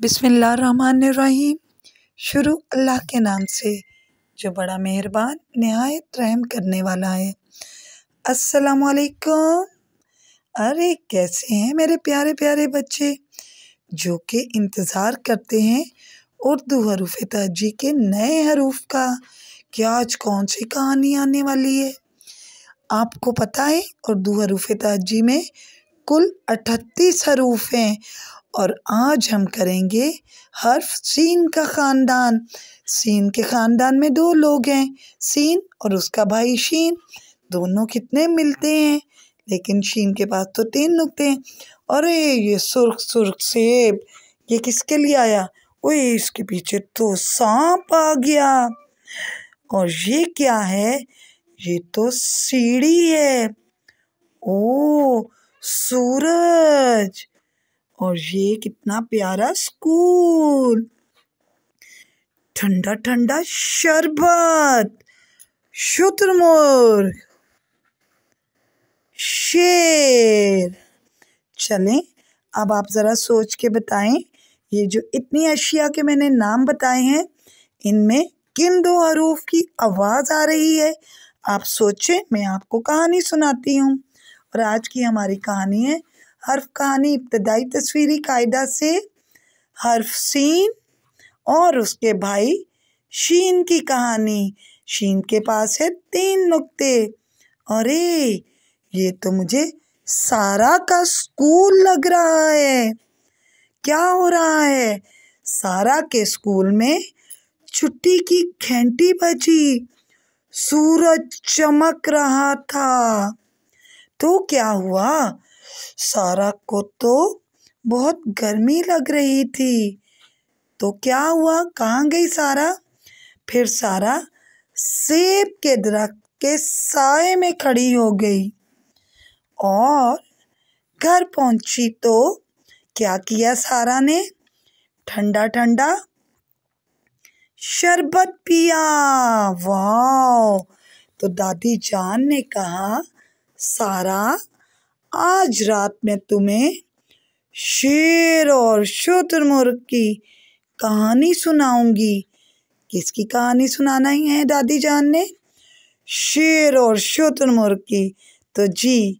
बिसमीम शुरू अल्लाह के नाम से जो बड़ा मेहरबान नहायत रहम करने वाला है वालेकुम अरे कैसे हैं मेरे प्यारे प्यारे बच्चे जो कि इंतज़ार करते हैं उर्दू हरूफ तरजी के नए हरूफ का कि आज कौन सी कहानी आने वाली है आपको पता है उर्दू हरूफ तज़ी में कुल अठतीस हरूफ हैं और आज हम करेंगे हर्फ सीन का ख़ानदान सीन के ख़ानदान में दो लोग हैं सीन और उसका भाई शीन दोनों कितने मिलते हैं लेकिन शीन के पास तो तीन नुकते हैं अरे ये सुर्ख सुर्ख सेब ये किसके लिए आया ओए इसके पीछे तो सांप आ गया और ये क्या है ये तो सीढ़ी है ओ सूरज और ये कितना प्यारा स्कूल ठंडा ठंडा शरबत शुतुरमुर्ग शेर चलें अब आप ज़रा सोच के बताएं ये जो इतनी अशिया के मैंने नाम बताए हैं इनमें किन दो हरूफ की आवाज़ आ रही है आप सोचें मैं आपको कहानी सुनाती हूँ और आज की हमारी कहानी है हर्फ कहानी इब्तदाई तस्वीरी कायदा से हर्फ सीन और उसके भाई शीन की कहानी शीन के पास है तीन नुक्ते अरे ये तो मुझे सारा का स्कूल लग रहा है क्या हो रहा है सारा के स्कूल में छुट्टी की घंटी बजी सूरज चमक रहा था तो क्या हुआ सारा को तो बहुत गर्मी लग रही थी तो क्या हुआ कहाँ गई सारा फिर सारा सेब के दरख्त के साय में खड़ी हो गई और घर पहुंची तो क्या किया सारा ने ठंडा ठंडा शरबत पिया वाह तो दादी जान ने कहा सारा आज रात में तुम्हें शेर और शुतुरमुर्ग की कहानी सुनाऊंगी किसकी कहानी सुनाना ही है दादी जान ने शेर और शुतुरमुर्ग की तो जी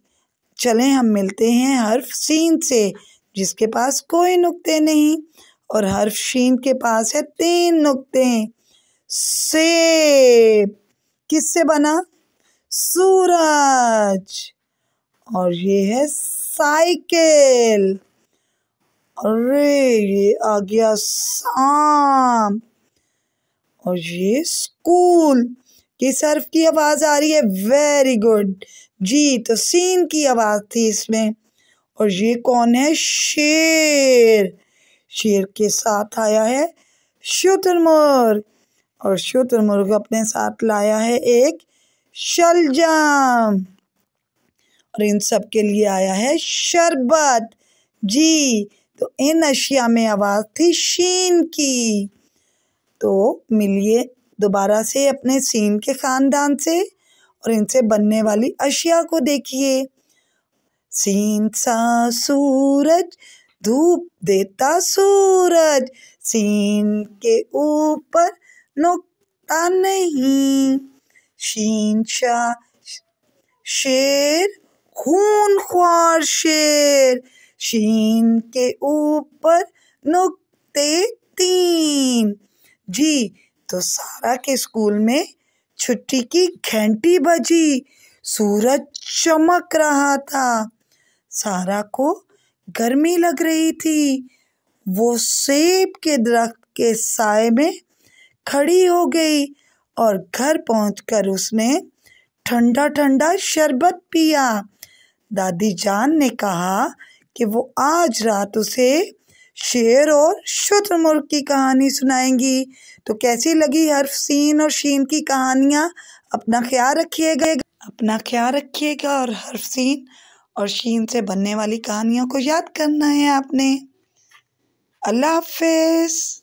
चलें हम मिलते हैं हर्फ सीन से जिसके पास कोई नुक्ते नहीं और हर्फ शीन के पास है तीन नुक्ते सेब किससे बना सूरज और ये है साइकिल अरे ये आ गया शाम और ये स्कूल की सर्फ की आवाज़ आ रही है वेरी गुड जी तो सीन की आवाज़ थी इसमें और ये कौन है शेर शेर के साथ आया है शुतुर और शुतुरमुर्ग अपने साथ लाया है एक शलजम और इन सब के लिए आया है शरबत जी तो इन अशिया में आवाज़ थी शीन की तो मिलिए दोबारा से अपने सीन के ख़ानदान से और इनसे बनने वाली अशिया को देखिए सीन सा सूरज धूप देता सूरज सीन के ऊपर नुकता नहीं शीन शाह शेर खून ख्वार शेर शीन के ऊपर नुकते तीन जी तो सारा के स्कूल में छुट्टी की घंटी बजी सूरज चमक रहा था सारा को गर्मी लग रही थी वो सेब के दरख्त के साय में खड़ी हो गई और घर पहुंचकर उसने ठंडा ठंडा शरबत पिया दादी जान ने कहा कि वो आज रात उसे शेर और शुतुरमुर्ग की कहानी सुनाएंगी तो कैसी लगी हर्फ सीन और शीन की कहानियाँ अपना ख्याल रखिएगा अपना ख्याल रखिएगा और हर्फ सीन और शीन से बनने वाली कहानियों को याद करना है आपने अल्लाह हाफिज़